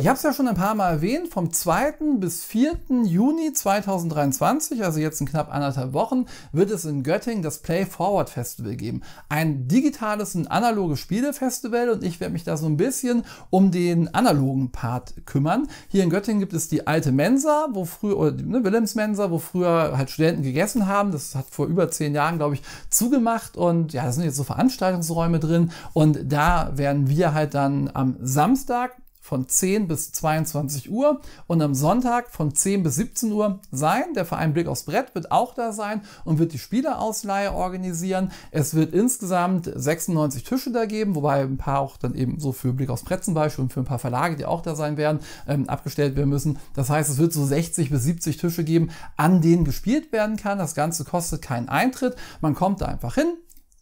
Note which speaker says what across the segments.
Speaker 1: Ich habe es ja schon ein paar Mal erwähnt, vom 2. bis 4. Juni 2023, also jetzt in knapp anderthalb Wochen, wird es in Göttingen das Play Forward Festival geben. Ein digitales und analoges Spielefestival und ich werde mich da so ein bisschen um den analogen Part kümmern. Hier in Göttingen gibt es die alte Mensa, wo früher, oder die ne, Willems Mensa, wo früher halt Studenten gegessen haben. Das hat vor über zehn Jahren, glaube ich, zugemacht und ja, da sind jetzt so Veranstaltungsräume drin und da werden wir halt dann am Samstag von 10 bis 22 Uhr und am Sonntag von 10 bis 17 Uhr sein. Der Verein Blick aufs Brett wird auch da sein und wird die Spielerausleihe organisieren. Es wird insgesamt 96 Tische da geben, wobei ein paar auch dann eben so für Blick aufs Brett zum Beispiel und für ein paar Verlage, die auch da sein werden, ähm, abgestellt werden müssen. Das heißt, es wird so 60 bis 70 Tische geben, an denen gespielt werden kann. Das Ganze kostet keinen Eintritt. Man kommt da einfach hin,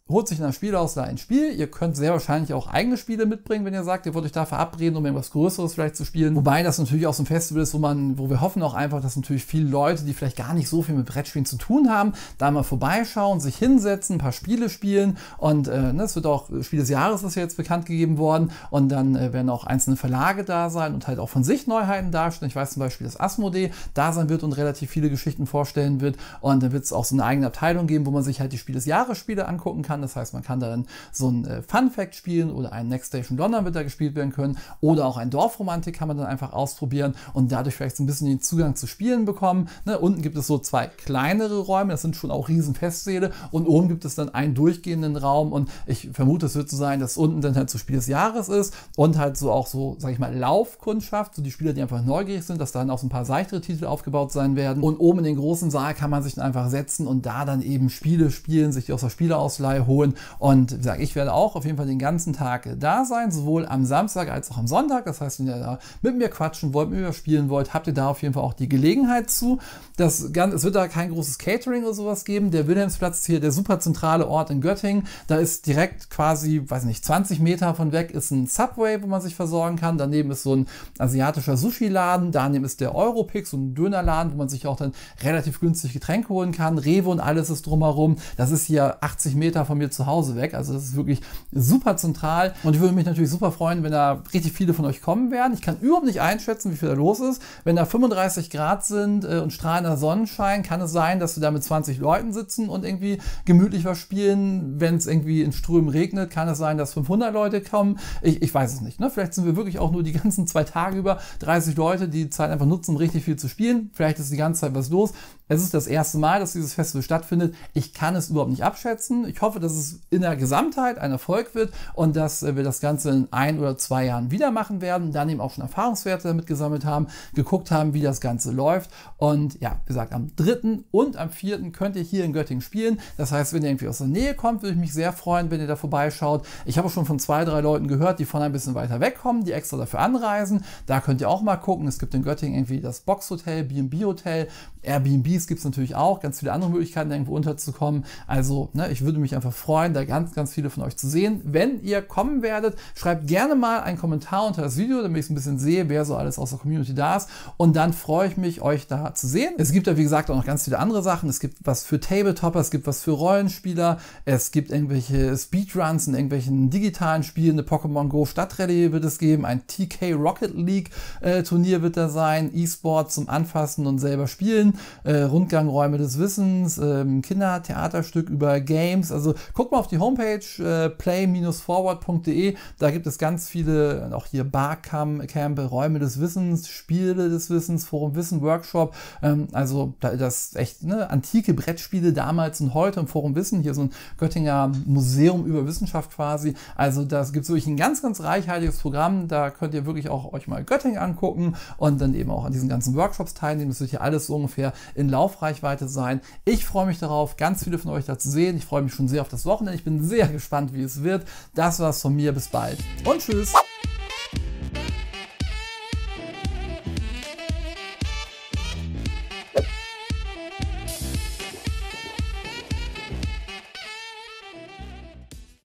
Speaker 1: holt sich in einem Spielauslage ein Spiel. Ihr könnt sehr wahrscheinlich auch eigene Spiele mitbringen, wenn ihr sagt, ihr wollt euch da verabreden, um irgendwas Größeres vielleicht zu spielen. Wobei das natürlich auch so ein Festival ist, wo man, wo wir hoffen auch einfach, dass natürlich viele Leute, die vielleicht gar nicht so viel mit Brettspielen zu tun haben, da mal vorbeischauen, sich hinsetzen, ein paar Spiele spielen und äh, ne, es wird auch Spiel des Jahres ist ja jetzt bekannt gegeben worden und dann äh, werden auch einzelne Verlage da sein und halt auch von sich Neuheiten darstellen. Ich weiß zum Beispiel, dass Asmodee da sein wird und relativ viele Geschichten vorstellen wird und dann wird es auch so eine eigene Abteilung geben, wo man sich halt die Spiel des Jahres Spiele angucken kann kann. Das heißt, man kann dann so ein äh, Fun Fact spielen oder ein Next Station London wird da gespielt werden können oder auch ein Dorfromantik kann man dann einfach ausprobieren und dadurch vielleicht so ein bisschen den Zugang zu Spielen bekommen. Ne, unten gibt es so zwei kleinere Räume, das sind schon auch riesen Festsäle und oben gibt es dann einen durchgehenden Raum und ich vermute, es wird so sein, dass unten dann halt so Spiel des Jahres ist und halt so auch so, sag ich mal, Laufkundschaft, so die Spieler, die einfach neugierig sind, dass dann auch so ein paar seichtere Titel aufgebaut sein werden und oben in den großen Saal kann man sich dann einfach setzen und da dann eben Spiele spielen, sich die aus der Spieleausleihe erholen. Und sage ich werde auch auf jeden Fall den ganzen Tag da sein, sowohl am Samstag als auch am Sonntag. Das heißt, wenn ihr da mit mir quatschen wollt, mit mir spielen wollt, habt ihr da auf jeden Fall auch die Gelegenheit zu. Das Ganze, es wird da kein großes Catering oder sowas geben. Der Wilhelmsplatz ist hier der super zentrale Ort in Göttingen. Da ist direkt quasi, weiß nicht, 20 Meter von weg ist ein Subway, wo man sich versorgen kann. Daneben ist so ein asiatischer Sushi-Laden. Daneben ist der Europix, so ein Dönerladen, wo man sich auch dann relativ günstig Getränke holen kann. Rewe und alles ist drumherum. Das ist hier 80 Meter vom mir zu Hause weg. Also das ist wirklich super zentral und ich würde mich natürlich super freuen, wenn da richtig viele von euch kommen werden. Ich kann überhaupt nicht einschätzen, wie viel da los ist. Wenn da 35 Grad sind äh, und strahlender Sonnenschein, kann es sein, dass wir da mit 20 Leuten sitzen und irgendwie gemütlich was spielen. Wenn es irgendwie in Strömen regnet, kann es sein, dass 500 Leute kommen. Ich, ich weiß es nicht. Ne? Vielleicht sind wir wirklich auch nur die ganzen zwei Tage über 30 Leute, die die Zeit einfach nutzen, um richtig viel zu spielen. Vielleicht ist die ganze Zeit was los. Es ist das erste Mal, dass dieses Festival stattfindet. Ich kann es überhaupt nicht abschätzen. Ich hoffe, dass dass es in der Gesamtheit ein Erfolg wird und dass äh, wir das Ganze in ein oder zwei Jahren wieder machen werden, dann eben auch schon Erfahrungswerte damit gesammelt haben, geguckt haben, wie das Ganze läuft. Und ja, wie gesagt, am dritten und am vierten könnt ihr hier in Göttingen spielen. Das heißt, wenn ihr irgendwie aus der Nähe kommt, würde ich mich sehr freuen, wenn ihr da vorbeischaut. Ich habe schon von zwei, drei Leuten gehört, die von ein bisschen weiter wegkommen, die extra dafür anreisen. Da könnt ihr auch mal gucken. Es gibt in Göttingen irgendwie das Boxhotel, B&B Hotel, Airbnbs gibt es natürlich auch, ganz viele andere Möglichkeiten, irgendwo unterzukommen. Also, ne, ich würde mich einfach einfach freuen, da ganz, ganz viele von euch zu sehen. Wenn ihr kommen werdet, schreibt gerne mal einen Kommentar unter das Video, damit ich es ein bisschen sehe, wer so alles aus der Community da ist. Und dann freue ich mich, euch da zu sehen. Es gibt ja, wie gesagt, auch noch ganz viele andere Sachen. Es gibt was für Tabletopper, es gibt was für Rollenspieler, es gibt irgendwelche Speedruns in irgendwelchen digitalen Spielen. Eine Pokémon Go Stadtrallye wird es geben, ein TK Rocket League äh, Turnier wird da sein, E-Sport zum Anfassen und selber spielen, äh, Rundgangräume des Wissens, äh, Kindertheaterstück über Games. Also guckt mal auf die Homepage äh, play-forward.de. Da gibt es ganz viele, auch hier Barcamp, Räume des Wissens, Spiele des Wissens, Forum Wissen, Workshop. Ähm, also da, das echt ne, antike Brettspiele damals und heute im Forum Wissen. Hier so ein Göttinger Museum über Wissenschaft quasi. Also das gibt es wirklich ein ganz, ganz reichhaltiges Programm. Da könnt ihr wirklich auch euch mal Göttingen angucken und dann eben auch an diesen ganzen Workshops teilnehmen. Das wird hier alles so ungefähr in Laufreichweite sein. Ich freue mich darauf, ganz viele von euch da zu sehen. Ich freue mich schon sehr auf auf das Wochenende. Ich bin sehr gespannt, wie es wird. Das war's von mir. Bis bald und tschüss.